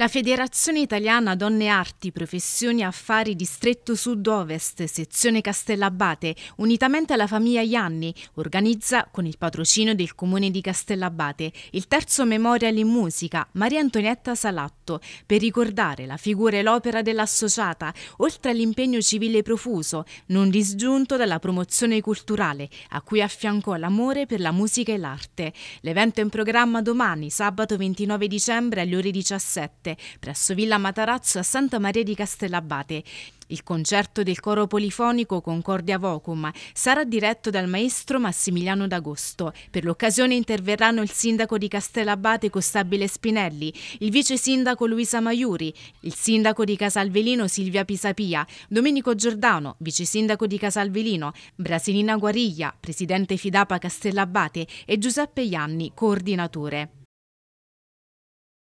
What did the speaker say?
La Federazione Italiana Donne Arti, Professioni e Affari Distretto Sud-Ovest, sezione Castellabate, unitamente alla famiglia Ianni, organizza, con il patrocino del comune di Castellabate, il terzo Memorial in Musica Maria Antonietta Salatto, per ricordare la figura e l'opera dell'associata, oltre all'impegno civile profuso, non disgiunto dalla promozione culturale, a cui affiancò l'amore per la musica e l'arte. L'evento è in programma domani, sabato 29 dicembre alle ore 17 notte presso Villa Matarazzo a Santa Maria di Castellabate. Il concerto del coro polifonico Concordia Vocum sarà diretto dal maestro Massimiliano D'Agosto. Per l'occasione interverranno il sindaco di Castellabate Costabile Spinelli, il vice sindaco Luisa Maiuri, il sindaco di Casalvelino Silvia Pisapia, Domenico Giordano, vice sindaco di Casalvelino, Brasilina Guariglia, presidente Fidapa Castellabate e Giuseppe Ianni, coordinatore.